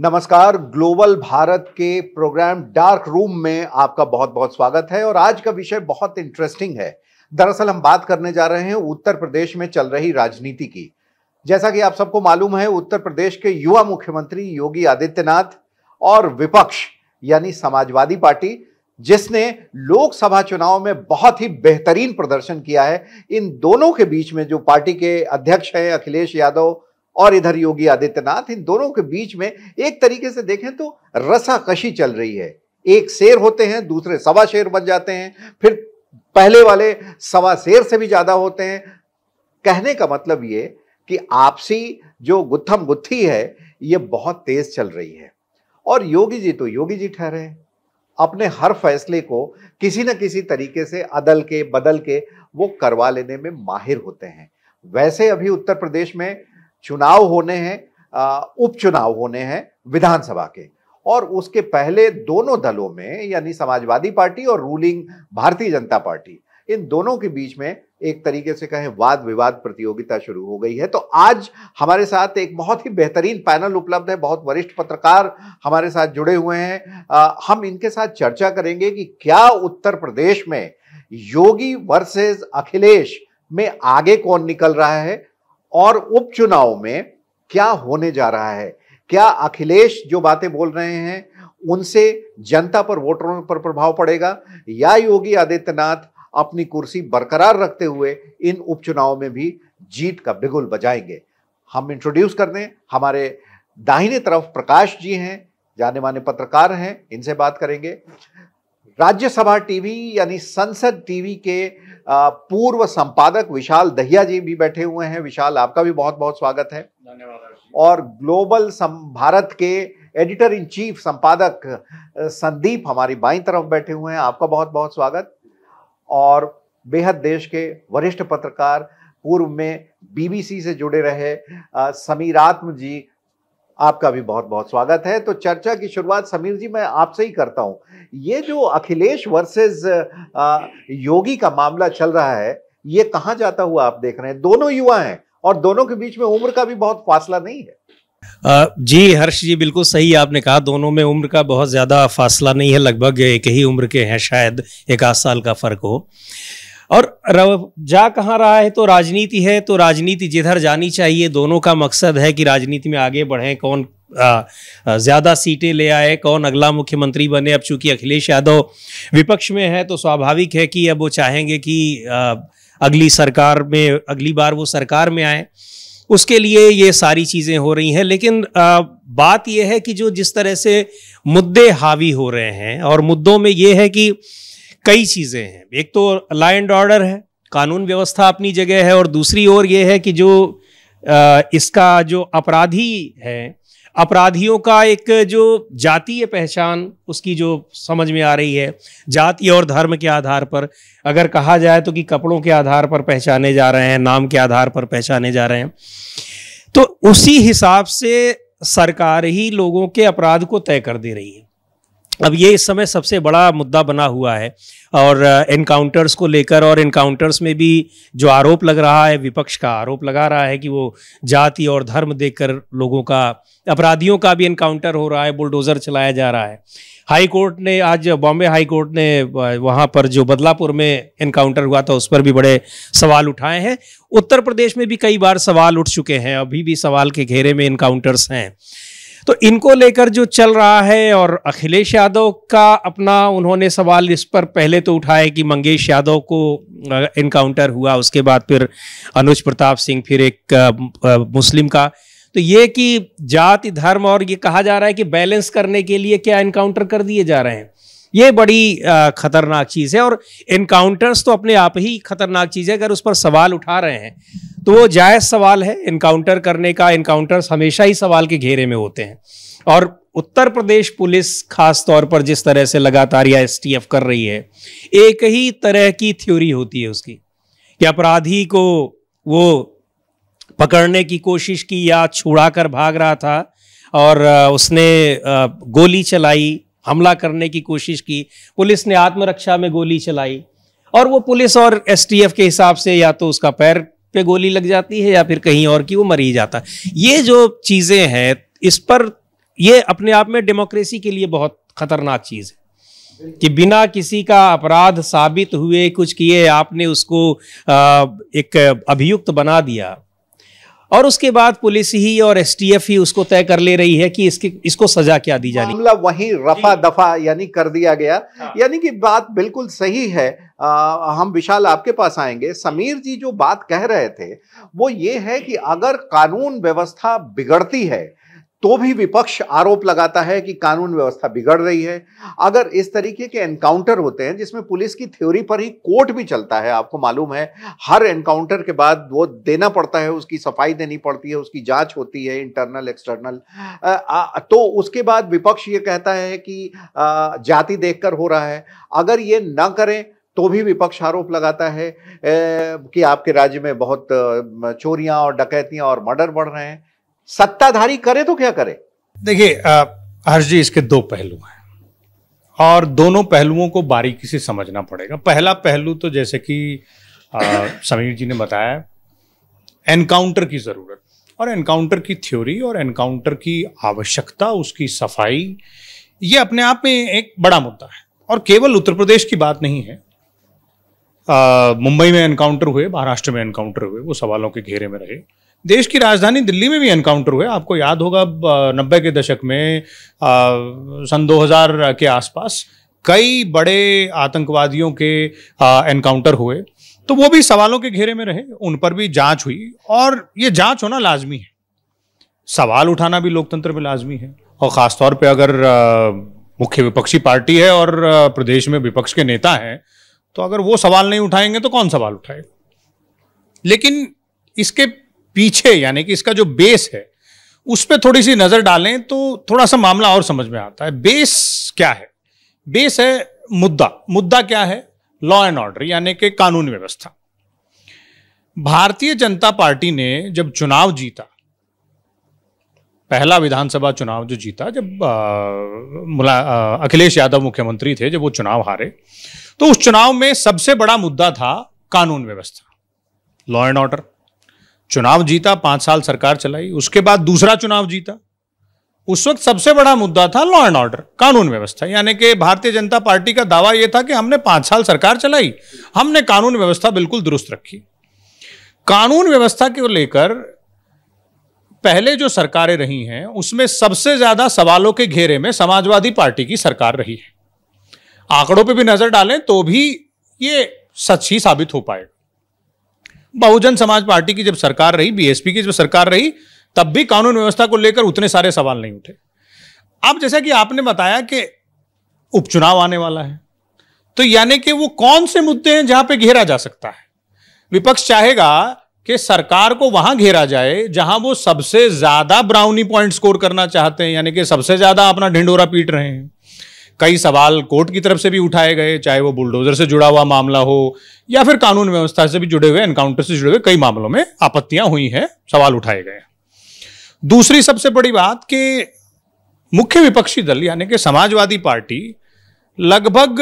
नमस्कार ग्लोबल भारत के programme dark room में आपका बहुत बहुत स्वागत है और आज का विषय बहुत इंटरेस्टिंग है दरअसल हम बात करने जा रहे हैं उत्तर प्रदेश में चल रही राजनीति की जैसा कि आप सबको मालूम है उत्तर प्रदेश के युवा मुख्यमंत्री योगी आदित्यनाथ और विपक्ष यानी समाजवादी पार्टी जिसने लोकसभा चुनाव में बहुत ही बेहतरीन प्रदर्शन किया है इन दोनों के बीच में जो पार्टी के अध्यक्ष हैं अखिलेश यादव और इधर योगी आदित्यनाथ इन दोनों के बीच में एक तरीके से देखें तो रसाकशी चल रही है एक शेर होते हैं दूसरे सवा शेर बन जाते हैं फिर पहले वाले सवा शेर से भी ज्यादा होते हैं कहने का मतलब ये कि आपसी जो गुत्थम गुत्थी है ये बहुत तेज चल रही है और योगी जी तो योगी जी ठहरे अपने हर फैसले को किसी न किसी तरीके से अदल के बदल के वो करवा लेने में माहिर होते हैं वैसे अभी उत्तर प्रदेश में चुनाव होने हैं उपचुनाव होने हैं विधानसभा के और उसके पहले दोनों दलों में यानी समाजवादी पार्टी और रूलिंग भारतीय जनता पार्टी इन दोनों के बीच में एक तरीके से कहें वाद विवाद प्रतियोगिता शुरू हो गई है तो आज हमारे साथ एक बहुत ही बेहतरीन पैनल उपलब्ध है बहुत वरिष्ठ पत्रकार हमारे साथ जुड़े हुए हैं आ, हम इनके साथ चर्चा करेंगे कि क्या उत्तर प्रदेश में योगी वर्सेस अखिलेश में आगे कौन निकल रहा है और उपचुनाव में क्या होने जा रहा है क्या अखिलेश जो बातें बोल रहे हैं उनसे जनता पर वोटरों पर प्रभाव पड़ेगा या योगी आदित्यनाथ अपनी कुर्सी बरकरार रखते हुए इन उपचुनाव में भी जीत का बिगुल बजाएंगे हम इंट्रोड्यूस कर दें हमारे दाहिने तरफ प्रकाश जी हैं जाने माने पत्रकार हैं इनसे बात करेंगे राज्यसभा टीवी यानी संसद टीवी के पूर्व संपादक विशाल दहिया जी भी बैठे हुए हैं विशाल आपका भी बहुत बहुत स्वागत है धन्यवाद और ग्लोबल भारत के एडिटर इन चीफ संपादक संदीप हमारी बाई तरफ बैठे हुए हैं आपका बहुत बहुत स्वागत और बेहद देश के वरिष्ठ पत्रकार पूर्व में बीबीसी से जुड़े रहे समीरात्म जी आपका भी बहुत बहुत स्वागत है तो चर्चा की शुरुआत समीर जी मैं आपसे ही करता हूं ये जो अखिलेश वर्सेस योगी का मामला चल रहा है ये कहाँ जाता हुआ आप देख रहे हैं दोनों युवा हैं और दोनों के बीच में उम्र का भी बहुत फासला नहीं है जी हर्ष जी बिल्कुल सही आपने कहा दोनों में उम्र का बहुत ज़्यादा फासला नहीं है लगभग एक ही उम्र के हैं शायद एक आध साल का फ़र्क हो और जा कहाँ रहा है तो राजनीति है तो राजनीति जिधर जानी चाहिए दोनों का मकसद है कि राजनीति में आगे बढ़ें कौन ज़्यादा सीटें ले आए कौन अगला मुख्यमंत्री बने अब चूंकि अखिलेश यादव विपक्ष में है तो स्वाभाविक है कि अब वो चाहेंगे कि अगली सरकार में अगली बार वो सरकार में आए उसके लिए ये सारी चीज़ें हो रही हैं लेकिन बात यह है कि जो जिस तरह से मुद्दे हावी हो रहे हैं और मुद्दों में ये है कि कई चीज़ें हैं एक तो लॉ एंड ऑर्डर है कानून व्यवस्था अपनी जगह है और दूसरी ओर यह है कि जो इसका जो अपराधी है अपराधियों का एक जो जातीय पहचान उसकी जो समझ में आ रही है जाति और धर्म के आधार पर अगर कहा जाए तो कि कपड़ों के आधार पर पहचाने जा रहे हैं नाम के आधार पर पहचाने जा रहे हैं तो उसी हिसाब से सरकार ही लोगों के अपराध को तय कर दे रही है अब ये इस समय सबसे बड़ा मुद्दा बना हुआ है और इनकाउंटर्स को लेकर और इनकाउंटर्स में भी जो आरोप लग रहा है विपक्ष का आरोप लगा रहा है कि वो जाति और धर्म देखकर लोगों का अपराधियों का भी इनकाउंटर हो रहा है बुलडोज़र चलाया जा रहा है हाई कोर्ट ने आज बॉम्बे हाई कोर्ट ने वहाँ पर जो बदलापुर में इनकाउंटर हुआ था उस पर भी बड़े सवाल उठाए हैं उत्तर प्रदेश में भी कई बार सवाल उठ चुके हैं अभी भी सवाल के घेरे में इनकाउंटर्स हैं तो इनको लेकर जो चल रहा है और अखिलेश यादव का अपना उन्होंने सवाल इस पर पहले तो उठाया कि मंगेश यादव को इनकाउंटर हुआ उसके बाद फिर अनुज प्रताप सिंह फिर एक मुस्लिम का तो ये कि जाति धर्म और ये कहा जा रहा है कि बैलेंस करने के लिए क्या इनकाउंटर कर दिए जा रहे हैं ये बड़ी खतरनाक चीज़ है और इनकाउंटर्स तो अपने आप ही खतरनाक चीज़ है अगर उस पर सवाल उठा रहे हैं तो वो जायज़ सवाल है इनकाउंटर करने का इनकाउंटर्स हमेशा ही सवाल के घेरे में होते हैं और उत्तर प्रदेश पुलिस खास तौर पर जिस तरह से लगातार या एस कर रही है एक ही तरह की थ्योरी होती है उसकी कि अपराधी को वो पकड़ने की कोशिश की या छुड़ा कर भाग रहा था और उसने गोली चलाई हमला करने की कोशिश की पुलिस ने आत्मरक्षा में गोली चलाई और वो पुलिस और एसटीएफ के हिसाब से या तो उसका पैर पे गोली लग जाती है या फिर कहीं और की वो मर ही जाता है ये जो चीज़ें हैं इस पर ये अपने आप में डेमोक्रेसी के लिए बहुत खतरनाक चीज़ है कि बिना किसी का अपराध साबित हुए कुछ किए आपने उसको एक अभियुक्त बना दिया और उसके बाद पुलिस ही और एसटीएफ ही उसको तय कर ले रही है कि इसके इसको सजा क्या दी जानी मामला वहीं रफा दफा यानी कर दिया गया हाँ। यानी कि बात बिल्कुल सही है आ, हम विशाल आपके पास आएंगे समीर जी जो बात कह रहे थे वो ये है कि अगर कानून व्यवस्था बिगड़ती है तो भी विपक्ष आरोप लगाता है कि कानून व्यवस्था बिगड़ रही है अगर इस तरीके के एनकाउंटर होते हैं जिसमें पुलिस की थ्योरी पर ही कोर्ट भी चलता है आपको मालूम है हर एनकाउंटर के बाद वो देना पड़ता है उसकी सफाई देनी पड़ती है उसकी जांच होती है इंटरनल एक्सटर्नल तो उसके बाद विपक्ष ये कहता है कि जाति देख हो रहा है अगर ये ना करें तो भी विपक्ष आरोप लगाता है कि आपके राज्य में बहुत चोरियां और डकैतियां और मर्डर बढ़ रहे हैं सत्ताधारी करे तो क्या करे देखिए हर्ष जी इसके दो पहलू हैं और दोनों पहलुओं को बारीकी से समझना पड़ेगा पहला पहलू तो जैसे कि समीर जी ने बताया एनकाउंटर की ज़रूरत और एनकाउंटर की थ्योरी और एनकाउंटर की आवश्यकता उसकी सफाई ये अपने आप में एक बड़ा मुद्दा है और केवल उत्तर प्रदेश की बात नहीं है मुंबई में एनकाउंटर हुए महाराष्ट्र में एनकाउंटर हुए वो सवालों के घेरे में रहे देश की राजधानी दिल्ली में भी एनकाउंटर हुए आपको याद होगा नब्बे के दशक में आ, सन 2000 के आसपास कई बड़े आतंकवादियों के एनकाउंटर हुए तो वो भी सवालों के घेरे में रहे उन पर भी जांच हुई और ये जांच होना लाजमी है सवाल उठाना भी लोकतंत्र में लाजमी है और ख़ासतौर पर अगर मुख्य विपक्षी पार्टी है और प्रदेश में विपक्ष के नेता हैं तो अगर वो सवाल नहीं उठाएंगे तो कौन सवाल उठाएगा लेकिन इसके पीछे यानी कि इसका जो बेस है उस पर थोड़ी सी नज़र डालें तो थोड़ा सा मामला और समझ में आता है बेस क्या है बेस है मुद्दा मुद्दा क्या है लॉ एंड ऑर्डर यानी कि कानून व्यवस्था भारतीय जनता पार्टी ने जब चुनाव जीता पहला विधानसभा चुनाव जो जीता जब मुला अखिलेश यादव मुख्यमंत्री थे जब वो चुनाव हारे तो उस चुनाव में सबसे बड़ा मुद्दा था कानून व्यवस्था लॉ एंड ऑर्डर चुनाव जीता पांच साल सरकार चलाई उसके बाद दूसरा चुनाव जीता उस वक्त सबसे बड़ा मुद्दा था लॉ एंड ऑर्डर कानून व्यवस्था यानी कि भारतीय जनता पार्टी का दावा यह था कि हमने पांच साल सरकार चलाई हमने कानून व्यवस्था बिल्कुल दुरुस्त रखी कानून व्यवस्था को लेकर पहले जो सरकारें रही हैं उसमें सबसे ज्यादा सवालों के घेरे में समाजवादी पार्टी की सरकार रही है आंकड़ों पे भी नजर डालें तो भी ये सच ही साबित हो पाएगा बहुजन समाज पार्टी की जब सरकार रही बीएसपी की जब सरकार रही तब भी कानून व्यवस्था को लेकर उतने सारे सवाल नहीं उठे अब जैसा कि आपने बताया कि उपचुनाव आने वाला है तो यानी कि वो कौन से मुद्दे हैं जहां पे घेरा जा सकता है विपक्ष चाहेगा कि सरकार को वहां घेरा जाए जहां वो सबसे ज्यादा ब्राउनी पॉइंट स्कोर करना चाहते हैं यानी कि सबसे ज्यादा अपना ढिंडोरा पीट रहे हैं कई सवाल कोर्ट की तरफ से भी उठाए गए चाहे वो बुलडोजर से जुड़ा हुआ मामला हो या फिर कानून व्यवस्था से भी जुड़े हुए एनकाउंटर से जुड़े हुए कई मामलों में आपत्तियां हुई हैं सवाल उठाए गए दूसरी सबसे बड़ी बात कि मुख्य विपक्षी दल यानी कि समाजवादी पार्टी लगभग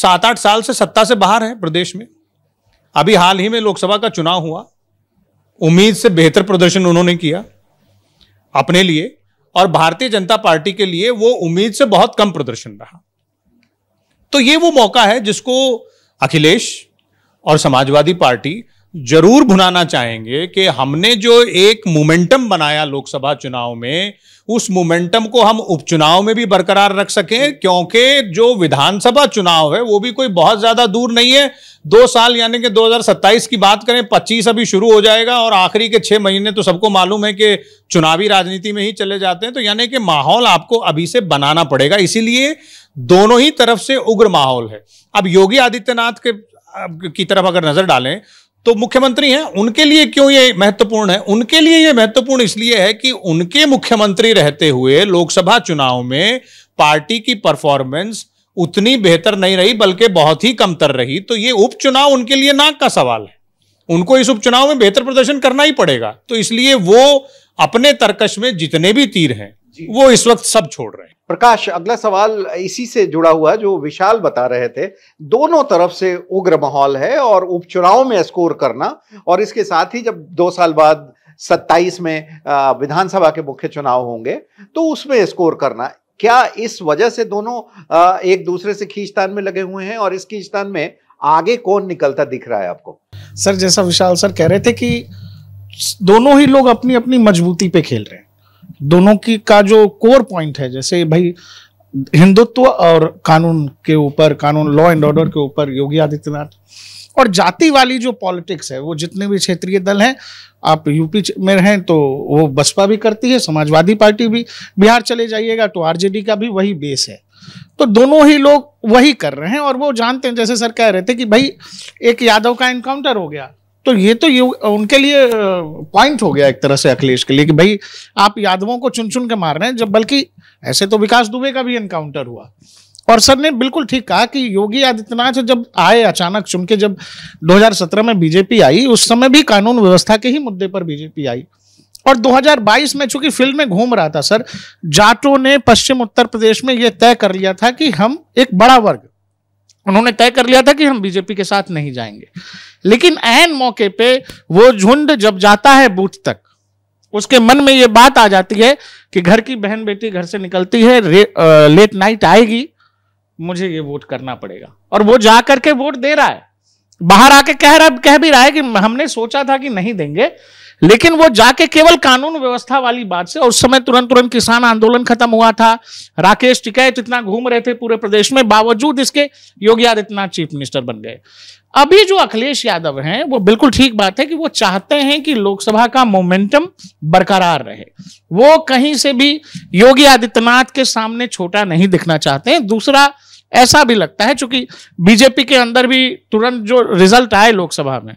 सात आठ साल से सत्ता से बाहर है प्रदेश में अभी हाल ही में लोकसभा का चुनाव हुआ उम्मीद से बेहतर प्रदर्शन उन्होंने किया अपने लिए और भारतीय जनता पार्टी के लिए वो उम्मीद से बहुत कम प्रदर्शन रहा तो ये वो मौका है जिसको अखिलेश और समाजवादी पार्टी जरूर भुनाना चाहेंगे कि हमने जो एक मोमेंटम बनाया लोकसभा चुनाव में उस मोमेंटम को हम उपचुनाव में भी बरकरार रख सकें क्योंकि जो विधानसभा चुनाव है वो भी कोई बहुत ज़्यादा दूर नहीं है दो साल यानी कि 2027 की बात करें 25 अभी शुरू हो जाएगा और आखिरी के छह महीने तो सबको मालूम है कि चुनावी राजनीति में ही चले जाते हैं तो यानी कि माहौल आपको अभी से बनाना पड़ेगा इसीलिए दोनों ही तरफ से उग्र माहौल है अब योगी आदित्यनाथ के की तरफ अगर नजर डालें तो मुख्यमंत्री हैं उनके लिए क्यों ये महत्वपूर्ण है उनके लिए ये महत्वपूर्ण इसलिए है कि उनके मुख्यमंत्री रहते हुए लोकसभा चुनाव में पार्टी की परफॉर्मेंस उतनी बेहतर नहीं रही बल्कि बहुत ही कमतर रही तो ये उपचुनाव उनके लिए नाक का सवाल है उनको इस उपचुनाव में बेहतर प्रदर्शन करना ही पड़ेगा तो इसलिए वो अपने तर्कश में जितने भी तीर हैं वो इस वक्त सब छोड़ रहे हैं प्रकाश अगला सवाल इसी से जुड़ा हुआ जो विशाल बता रहे थे दोनों तरफ से उग्र माहौल है और उपचुनाव में स्कोर करना और इसके साथ ही जब दो साल बाद 27 में विधानसभा के मुख्य चुनाव होंगे तो उसमें स्कोर करना क्या इस वजह से दोनों एक दूसरे से खींचतान में लगे हुए हैं और इस खींचतान में आगे कौन निकलता दिख रहा है आपको सर जैसा विशाल सर कह रहे थे कि दोनों ही लोग अपनी अपनी मजबूती पे खेल रहे हैं दोनों की का जो कोर पॉइंट है जैसे भाई हिंदुत्व और कानून के ऊपर कानून लॉ एंड ऑर्डर के ऊपर योगी आदित्यनाथ और जाति वाली जो पॉलिटिक्स है वो जितने भी क्षेत्रीय दल हैं आप यूपी में रहें तो वो बसपा भी करती है समाजवादी पार्टी भी बिहार चले जाइएगा तो आरजेडी का भी वही बेस है तो दोनों ही लोग वही कर रहे हैं और वो जानते हैं जैसे सर कह रहे थे कि भाई एक यादव का एनकाउंटर हो गया तो ये तो ये उनके लिए पॉइंट हो गया एक तरह से अखिलेश के लिए कि भाई आप यादवों को चुन चुन के मार रहे हैं जब बल्कि ऐसे तो विकास दुबे का भी एनकाउंटर हुआ और सर ने बिल्कुल ठीक कहा कि योगी आदित्यनाथ जब आए अचानक चुन के जब 2017 में बीजेपी आई उस समय भी कानून व्यवस्था के ही मुद्दे पर बीजेपी आई और 2022 में चूंकि फील्ड में घूम रहा था सर जाटों ने पश्चिम उत्तर प्रदेश में यह तय कर लिया था कि हम एक बड़ा वर्ग उन्होंने तय कर लिया था कि हम बीजेपी के साथ नहीं जाएंगे लेकिन अहम मौके पे वो झुंड जब जाता है बूथ तक उसके मन में ये बात आ जाती है कि घर की बहन बेटी घर से निकलती है आ, लेट नाइट आएगी मुझे ये वोट करना पड़ेगा और वो जा करके वोट दे रहा है बाहर आके कह रहा कह भी रहा है कि हमने सोचा था कि नहीं देंगे लेकिन वो जाके केवल कानून व्यवस्था वाली बात से उस समय तुरंत तुरंत किसान आंदोलन खत्म हुआ था राकेश टिकैत इतना घूम रहे थे पूरे प्रदेश में बावजूद इसके योगी आदित्यनाथ चीफ मिनिस्टर बन गए अभी जो अखिलेश यादव हैं वो बिल्कुल ठीक बात है कि वो चाहते हैं कि लोकसभा का मोमेंटम बरकरार रहे वो कहीं से भी योगी आदित्यनाथ के सामने छोटा नहीं दिखना चाहते हैं दूसरा ऐसा भी लगता है चूंकि बीजेपी के अंदर भी तुरंत जो रिजल्ट आए लोकसभा में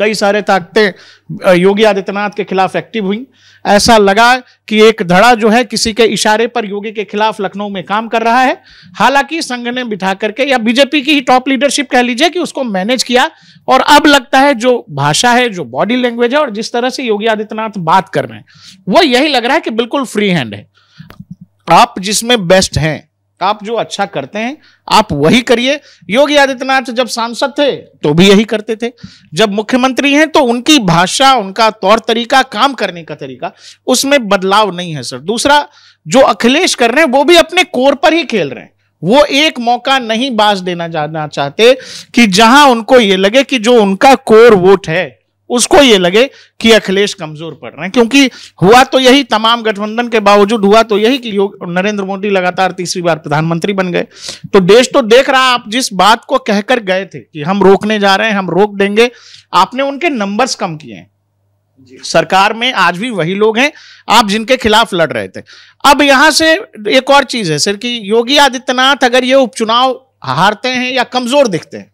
कई सारे ताकतें योगी आदित्यनाथ के खिलाफ एक्टिव हुई ऐसा लगा कि एक धड़ा जो है किसी के इशारे पर योगी के खिलाफ लखनऊ में काम कर रहा है हालांकि संघ ने बिठा करके या बीजेपी की ही टॉप लीडरशिप कह लीजिए कि उसको मैनेज किया और अब लगता है जो भाषा है जो बॉडी लैंग्वेज है और जिस तरह से योगी आदित्यनाथ बात कर रहे हैं वो यही लग रहा है कि बिल्कुल फ्री हैंड है आप जिसमें बेस्ट हैं आप जो अच्छा करते हैं आप वही करिए योगी आदित्यनाथ जब सांसद थे तो भी यही करते थे जब मुख्यमंत्री हैं तो उनकी भाषा उनका तौर तरीका काम करने का तरीका उसमें बदलाव नहीं है सर दूसरा जो अखिलेश कर रहे हैं वो भी अपने कोर पर ही खेल रहे हैं वो एक मौका नहीं बाज देना जाना चाहते कि जहां उनको ये लगे कि जो उनका कोर वोट है उसको ये लगे कि अखिलेश कमजोर पड़ रहे हैं क्योंकि हुआ तो यही तमाम गठबंधन के बावजूद हुआ तो यही कि नरेंद्र मोदी लगातार तीसरी बार प्रधानमंत्री बन गए तो देश तो देख रहा आप जिस बात को कहकर गए थे कि हम रोकने जा रहे हैं हम रोक देंगे आपने उनके नंबर्स कम किए हैं सरकार में आज भी वही लोग हैं आप जिनके खिलाफ लड़ रहे थे अब यहां से एक और चीज है सर कि योगी आदित्यनाथ अगर ये उपचुनाव हारते हैं या कमजोर दिखते हैं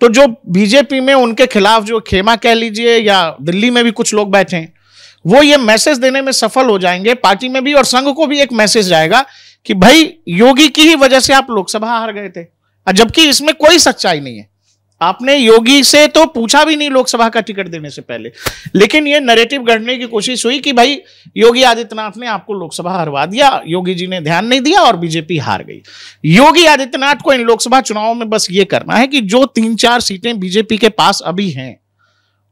तो जो बीजेपी में उनके खिलाफ जो खेमा कह लीजिए या दिल्ली में भी कुछ लोग बैठे हैं वो ये मैसेज देने में सफल हो जाएंगे पार्टी में भी और संघ को भी एक मैसेज जाएगा कि भाई योगी की ही वजह से आप लोकसभा हार गए थे जबकि इसमें कोई सच्चाई नहीं है आपने योगी से तो पूछा भी नहीं लोकसभा का टिकट देने से पहले लेकिन ये नैरेटिव गढ़ने की कोशिश हुई कि भाई योगी आदित्यनाथ ने आपको लोकसभा हरवा दिया योगी जी ने ध्यान नहीं दिया और बीजेपी हार गई योगी आदित्यनाथ को इन लोकसभा चुनावों में बस ये करना है कि जो तीन चार सीटें बीजेपी के पास अभी हैं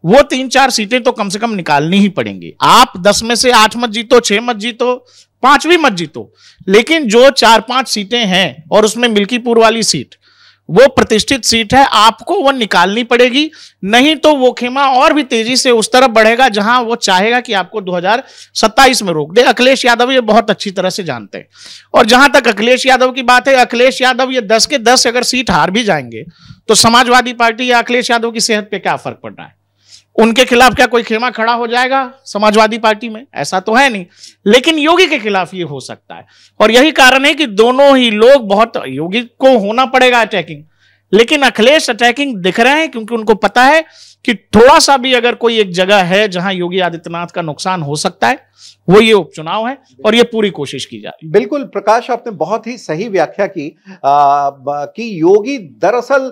वो तीन चार सीटें तो कम से कम निकालनी ही पड़ेंगी आप दस में से आठ मत जीतो छह मत जीतो पांचवी मत जीतो लेकिन जो चार पांच सीटें हैं और उसमें मिल्कीपुर वाली सीट वो प्रतिष्ठित सीट है आपको वो निकालनी पड़ेगी नहीं तो वो खेमा और भी तेजी से उस तरफ बढ़ेगा जहां वो चाहेगा कि आपको 2027 में रोक दे अखिलेश यादव ये बहुत अच्छी तरह से जानते हैं और जहां तक अखिलेश यादव की बात है अखिलेश यादव ये 10 के 10 अगर सीट हार भी जाएंगे तो समाजवादी पार्टी या अखिलेश यादव की सेहत पर क्या फर्क पड़ रहा है उनके खिलाफ क्या कोई खेमा खड़ा हो जाएगा समाजवादी पार्टी में ऐसा तो है नहीं लेकिन योगी के खिलाफ ये हो सकता है और यही कारण है कि दोनों ही लोग बहुत योगी को होना पड़ेगा अटैकिंग लेकिन अखिलेश अटैकिंग दिख रहे हैं क्योंकि उनको पता है कि थोड़ा सा भी अगर कोई एक जगह है जहां योगी आदित्यनाथ का नुकसान हो सकता है वो ये उपचुनाव है और ये पूरी कोशिश की जा रही है बिल्कुल प्रकाश आपने बहुत ही सही व्याख्या की आ, कि योगी दरअसल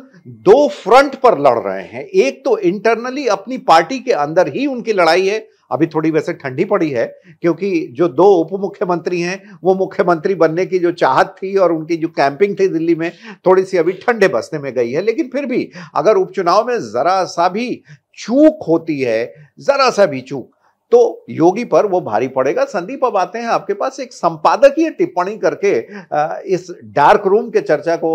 दो फ्रंट पर लड़ रहे हैं एक तो इंटरनली अपनी पार्टी के अंदर ही उनकी लड़ाई है अभी थोड़ी वैसे ठंडी पड़ी है क्योंकि जो दो उप मुख्यमंत्री हैं वो मुख्यमंत्री बनने की जो चाहत थी और उनकी जो कैंपिंग थी दिल्ली में थोड़ी सी अभी ठंडे बसने में गई है लेकिन फिर भी अगर उपचुनाव में जरा सा भी चूक होती है जरा सा भी चूक तो योगी पर वो भारी पड़ेगा संदीप अब आते हैं आपके पास एक संपादकीय टिप्पणी करके इस डार्क रूम के चर्चा को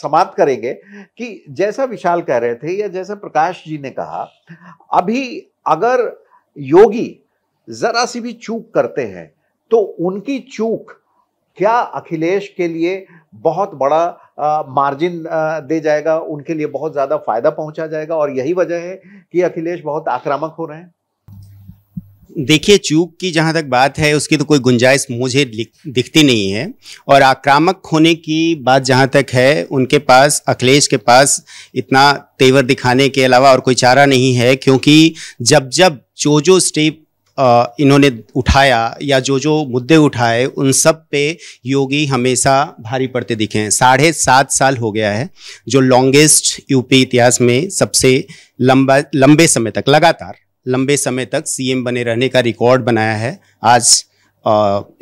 समाप्त करेंगे कि जैसा विशाल कह रहे थे या जैसा प्रकाश जी ने कहा अभी अगर योगी जरा सी भी चूक करते हैं तो उनकी चूक क्या अखिलेश के लिए बहुत बड़ा आ, मार्जिन आ, दे जाएगा उनके लिए बहुत ज़्यादा फायदा पहुंचा जाएगा और यही वजह है कि अखिलेश बहुत आक्रामक हो रहे हैं देखिए चूक की जहाँ तक बात है उसकी तो कोई गुंजाइश मुझे दिखती नहीं है और आक्रामक होने की बात जहाँ तक है उनके पास अखिलेश के पास इतना तेवर दिखाने के अलावा और कोई चारा नहीं है क्योंकि जब जब जो जो स्टेप इन्होंने उठाया या जो जो मुद्दे उठाए उन सब पे योगी हमेशा भारी पड़ते दिखे हैं साढ़े सात साल हो गया है जो लॉन्गेस्ट यूपी इतिहास में सबसे लंबा लंबे समय तक लगातार लंबे समय तक सीएम बने रहने का रिकॉर्ड बनाया है आज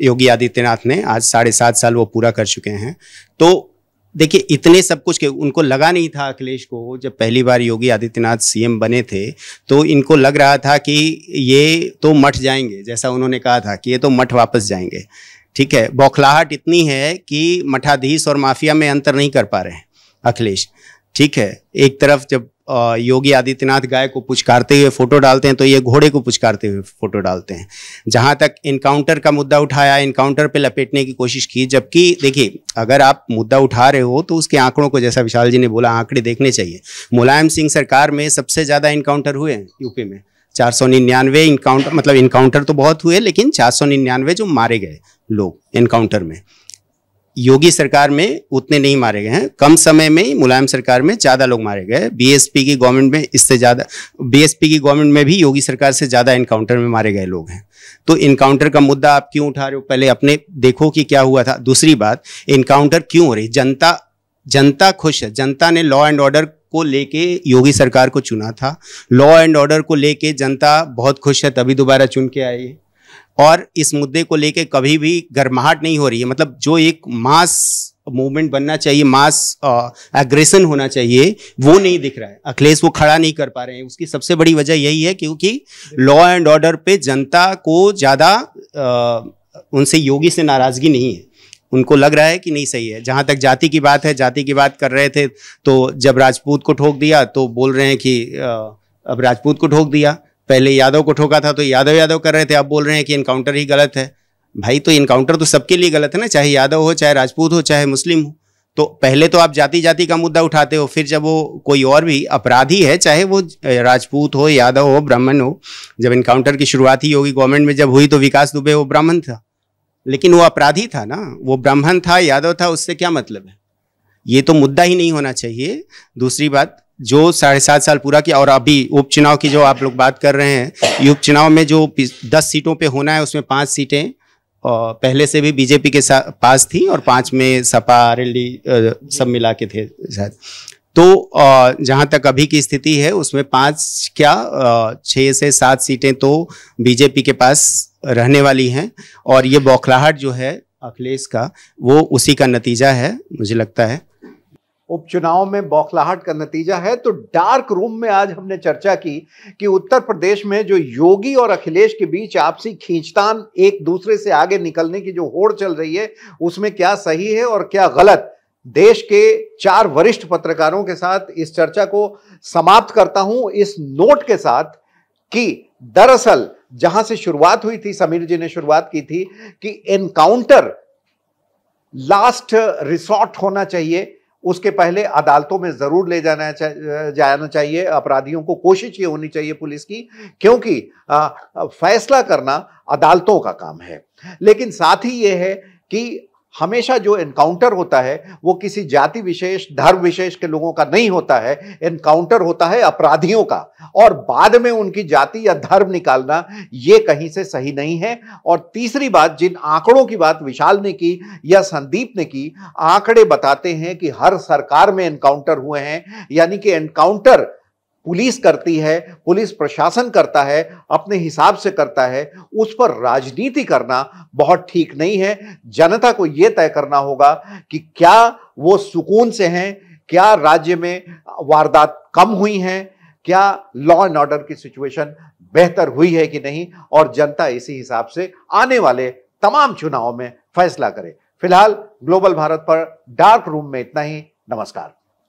योगी आदित्यनाथ ने आज साढ़े सात साल वो पूरा कर चुके हैं तो देखिए इतने सब कुछ के उनको लगा नहीं था अखिलेश को जब पहली बार योगी आदित्यनाथ सीएम बने थे तो इनको लग रहा था कि ये तो मठ जाएंगे जैसा उन्होंने कहा था कि ये तो मठ वापस जाएंगे ठीक है बौखलाहट इतनी है कि मठाधीश और माफिया में अंतर नहीं कर पा रहे हैं अखिलेश ठीक है एक तरफ जब योगी आदित्यनाथ गाय को पुचकारते हुए फोटो डालते हैं तो ये घोड़े को पुचकारते हुए फोटो डालते हैं जहाँ तक इनकाउंटर का मुद्दा उठाया इनकाउंटर पे लपेटने की कोशिश की जबकि देखिए अगर आप मुद्दा उठा रहे हो तो उसके आंकड़ों को जैसा विशाल जी ने बोला आंकड़े देखने चाहिए मुलायम सिंह सरकार में सबसे ज़्यादा इनकाउंटर हुए हैं यूपी में चार सौ निन्यानवे इनकाउंटर मतलब इनकाउंटर तो बहुत हुए लेकिन चार सौ निन्यानवे जो मारे गए लोग इनकाउंटर में योगी सरकार में उतने नहीं मारे गए हैं कम समय में ही मुलायम सरकार में ज़्यादा लोग मारे गए बीएसपी की गवर्नमेंट में इससे ज़्यादा बीएसपी की गवर्नमेंट में भी योगी सरकार से ज़्यादा इनकाउंटर में मारे गए लोग हैं तो इनकाउंटर का मुद्दा आप क्यों उठा रहे हो पहले अपने देखो कि क्या हुआ था दूसरी बात इनकाउंटर क्यों हो रही जनता जनता खुश है जनता ने लॉ एंड ऑर्डर को लेके योगी सरकार को चुना था लॉ एंड ऑर्डर को लेके जनता बहुत खुश है तभी दोबारा चुन के आई है और इस मुद्दे को लेके कभी भी गर्माहट नहीं हो रही है मतलब जो एक मास मूवमेंट बनना चाहिए मास एग्रेशन होना चाहिए वो नहीं दिख रहा है अखिलेश वो खड़ा नहीं कर पा रहे हैं उसकी सबसे बड़ी वजह यही है क्योंकि लॉ एंड ऑर्डर पे जनता को ज़्यादा उनसे योगी से नाराज़गी नहीं है उनको लग रहा है कि नहीं सही है जहाँ तक जाति की बात है जाति की बात कर रहे थे तो जब राजपूत को ठोक दिया तो बोल रहे हैं कि अब राजपूत को ठोक दिया पहले यादव को ठोका था तो यादव यादव कर रहे थे आप बोल रहे हैं कि इनकाउंटर ही गलत है भाई तो इनकाउंटर तो सबके लिए गलत है ना चाहे यादव हो चाहे राजपूत हो चाहे मुस्लिम हो तो पहले तो आप जाति जाति का मुद्दा उठाते हो फिर जब वो कोई और भी अपराधी है चाहे वो राजपूत हो यादव हो ब्राह्मण हो जब इनकाउंटर की शुरुआत ही होगी गवर्नमेंट में जब हुई तो विकास दुबे वो ब्राह्मण था लेकिन वो अपराधी था ना वो ब्राह्मण था यादव था उससे क्या मतलब है ये तो मुद्दा ही नहीं होना चाहिए दूसरी बात जो साढ़े सात साल पूरा किया और अभी उपचुनाव की जो आप लोग बात कर रहे हैं उपचुनाव में जो दस सीटों पे होना है उसमें पांच सीटें पहले से भी बीजेपी के पास थी और पांच में सपा आर सब मिला के थे शायद तो जहां तक अभी की स्थिति है उसमें पांच क्या छः से सात सीटें तो बीजेपी के पास रहने वाली हैं और ये बौखलाहट जो है अखिलेश का वो उसी का नतीजा है मुझे लगता है उपचुनाव में बौखलाहट का नतीजा है तो डार्क रूम में आज हमने चर्चा की कि उत्तर प्रदेश में जो योगी और अखिलेश के बीच आपसी खींचतान एक दूसरे से आगे निकलने की जो होड़ चल रही है उसमें क्या सही है और क्या गलत देश के चार वरिष्ठ पत्रकारों के साथ इस चर्चा को समाप्त करता हूं इस नोट के साथ कि दरअसल जहां से शुरुआत हुई थी समीर जी ने शुरुआत की थी कि एनकाउंटर लास्ट रिसॉर्ट होना चाहिए उसके पहले अदालतों में ज़रूर ले जाना जाना चाहिए अपराधियों को कोशिश ये होनी चाहिए पुलिस की क्योंकि फैसला करना अदालतों का काम है लेकिन साथ ही ये है कि हमेशा जो एनकाउंटर होता है वो किसी जाति विशेष धर्म विशेष के लोगों का नहीं होता है एनकाउंटर होता है अपराधियों का और बाद में उनकी जाति या धर्म निकालना ये कहीं से सही नहीं है और तीसरी बात जिन आंकड़ों की बात विशाल ने की या संदीप ने की आंकड़े बताते हैं कि हर सरकार में एनकाउंटर हुए हैं यानी कि एनकाउंटर पुलिस करती है पुलिस प्रशासन करता है अपने हिसाब से करता है उस पर राजनीति करना बहुत ठीक नहीं है जनता को यह तय करना होगा कि क्या वो सुकून से हैं क्या राज्य में वारदात कम हुई हैं क्या लॉ एंड ऑर्डर की सिचुएशन बेहतर हुई है कि नहीं और जनता इसी हिसाब से आने वाले तमाम चुनाव में फैसला करे फिलहाल ग्लोबल भारत पर डार्क रूम में इतना ही नमस्कार